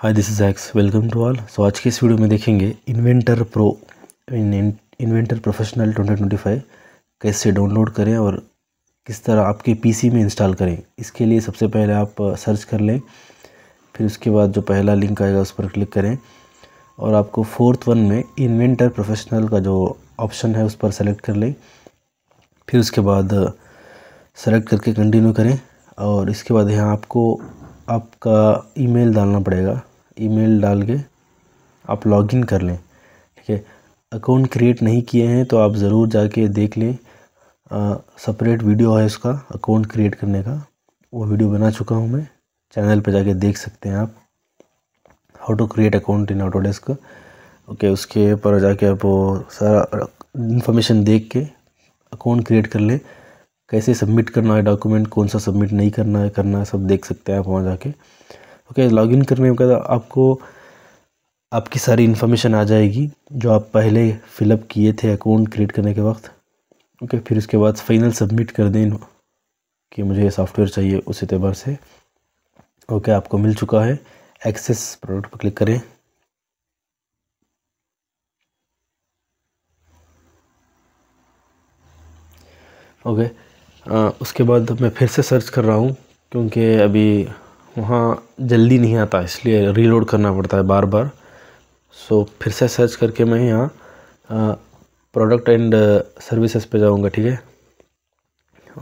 hi this is X welcome to all so आज के इस वीडियो में देखेंगे इन्वेंटर प्रो इन्वेंटर प्रोफेशनल 2025 कैसे डाउनलोड करें और किस तरह आपके पीसी में इंस्टॉल करें इसके लिए सबसे पहले आप सर्च uh, कर लें फिर उसके बाद जो पहला लिंक आएगा उस पर क्लिक करें और आपको फोर्थ वन में इन्वेंटर प्रोफेशनल का जो ऑप्शन है उस पर सेलेक्ट कर लें फिर उसके बाद सेलेक्ट uh, करके कंटिन्यू करें और इसके बाद यहाँ आपको आपका ईमेल डालना पड़ेगा ईमेल डाल के आप लॉगिन कर लें ठीक है अकाउंट क्रिएट नहीं किए हैं तो आप ज़रूर जाके देख लें सेपरेट वीडियो है उसका अकाउंट क्रिएट करने का वो वीडियो बना चुका हूँ मैं चैनल पर जाके देख सकते हैं आप how to create account in Autodesk okay उसके पर जाके आप वो सारा इन्फॉर्मेशन देख के अकाउंट क्रिएट कर लें कैसे सबमिट करना है डॉक्यूमेंट कौन सा सबमिट नहीं करना है करना है सब देख सकते हैं आप वहाँ जाके ओके लॉगिन करने के बाद आपको आपकी सारी इन्फॉर्मेशन आ जाएगी जो आप पहले फिलअप किए थे अकाउंट क्रिएट करने के वक्त ओके फिर उसके बाद फाइनल सबमिट कर दें कि मुझे ये सॉफ्टवेयर चाहिए उस एतबार से ओके आपको मिल चुका है एक्सेस प्रोडक्ट पर क्लिक करें ओके आ, उसके बाद मैं फिर से सर्च कर रहा हूँ क्योंकि अभी वहाँ जल्दी नहीं आता इसलिए रीलोड करना पड़ता है बार बार सो फिर से सर्च करके मैं यहाँ प्रोडक्ट एंड सर्विसेज पे जाऊँगा ठीक है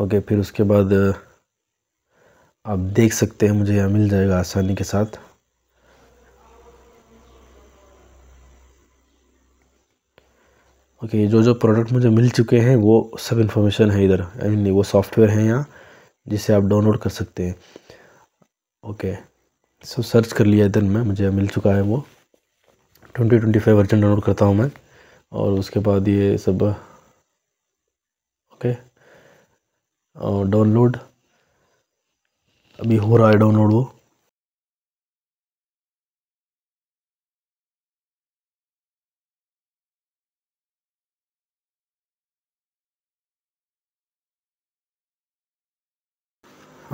ओके फिर उसके बाद आप देख सकते हैं मुझे यहाँ मिल जाएगा आसानी के साथ ओके जो जो प्रोडक्ट मुझे मिल चुके हैं वो सब इन्फॉर्मेशन है इधर आई मीन वो सॉफ्टवेयर है यहाँ जिसे आप डाउनलोड कर सकते हैं ओके सो सर्च कर लिया इधर मैं मुझे मिल चुका है वो twenty twenty five version download करता हूँ मैं और उसके बाद ये सब ओके डाउनलोड अभी हो रहा है डाउनलोड वो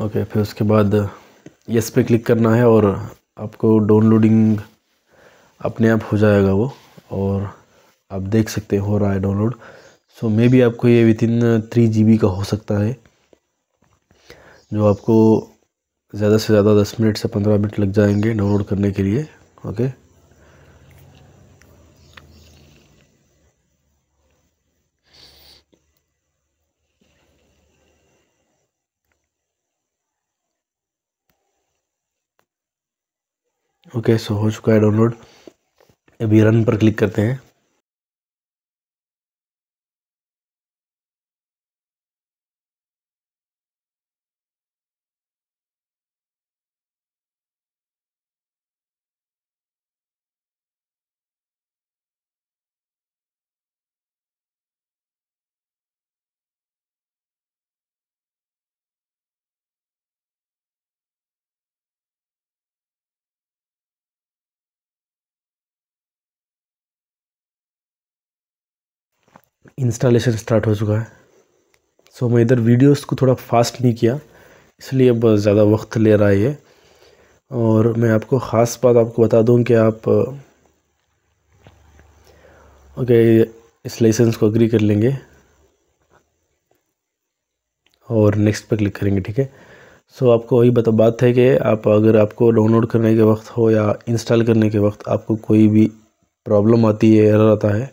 ओके फिर उसके बाद यस पे क्लिक करना है और आपको डाउनलोडिंग अपने आप हो जाएगा वो और आप देख सकते हो रहा है डाउनलोड सो मे भी आपको ये विद इन थ्री जी का हो सकता है जो आपको ज़्यादा से ज़्यादा दस मिनट से पंद्रह मिनट लग जाएंगे डाउनलोड करने के लिए ओके ओके सो हो चुका है डाउनलोड अभी रन पर क्लिक करते हैं इंस्टॉलेशन स्टार्ट हो चुका है सो मैं इधर वीडियोस को थोड़ा फास्ट नहीं किया इसलिए अब ज़्यादा वक्त ले रहा है ये और मैं आपको ख़ास बात आपको बता दूं कि आप ओके इस लाइसेंस को अग्री कर लेंगे और नेक्स्ट पर क्लिक करेंगे ठीक है सो आपको वही बता बात है कि आप अगर आपको डाउनलोड करने के वक्त हो या इंस्टॉल करने के वक्त आपको कोई भी प्रॉब्लम आती है एरर आता है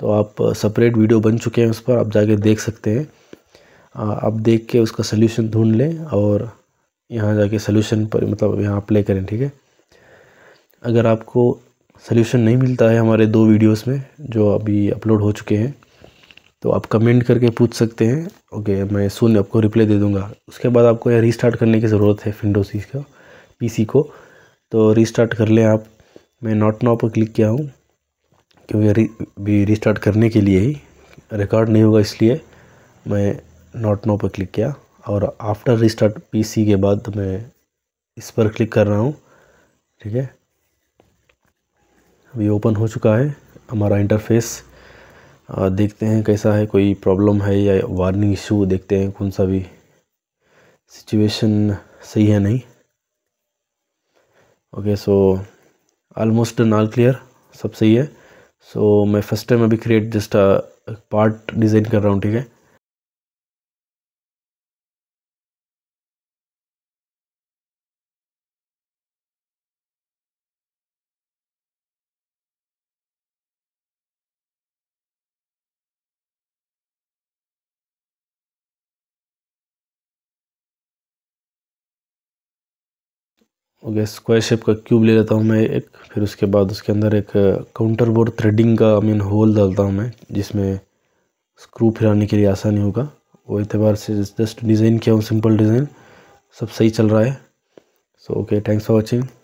तो आप सेपरेट वीडियो बन चुके हैं उस पर आप जाके देख सकते हैं आप देख के उसका सल्यूशन ढूंढ लें और यहाँ जाके सल्यूशन पर मतलब यहाँ अप्लाई करें ठीक है अगर आपको सल्यूशन नहीं मिलता है हमारे दो वीडियोस में जो अभी अपलोड हो चुके हैं तो आप कमेंट करके पूछ सकते हैं ओके मैं सुन आपको रिप्लाई दे दूँगा उसके बाद आपको यहाँ रिस्टार्ट करने की ज़रूरत है फिंडोसी का पी को तो रिस्टार्ट कर लें आप मैं नॉट नॉ पर क्लिक किया हूँ क्योंकि अभी रिस्टार्ट करने के लिए ही रिकॉर्ड नहीं होगा इसलिए मैं नॉट नो पर क्लिक किया और आफ्टर रिस्टार्ट पीसी के बाद मैं इस पर क्लिक कर रहा हूँ ठीक है अभी ओपन हो चुका है हमारा इंटरफेस देखते हैं कैसा है कोई प्रॉब्लम है या वार्निंग इशू देखते हैं कौन सा भी सिचुएशन सही है नहीं ओके सो ऑलमोस्ट नॉल क्लियर सब सही है सो so, मैं फर्स्ट टाइम अभी क्रिएट जस्ट पार्ट डिज़ाइन कर रहा हूँ ठीक है ओके स्क्वायर शेप का क्यूब ले लेता हूँ मैं एक फिर उसके बाद उसके अंदर एक काउंटर बोर्ड थ्रेडिंग का आई मीन होल डालता हूँ मैं जिसमें स्क्रू फिराने के लिए आसानी होगा वो एतबार से जस्ट डिज़ाइन किया हूँ सिंपल डिज़ाइन सब सही चल रहा है so okay thanks for watching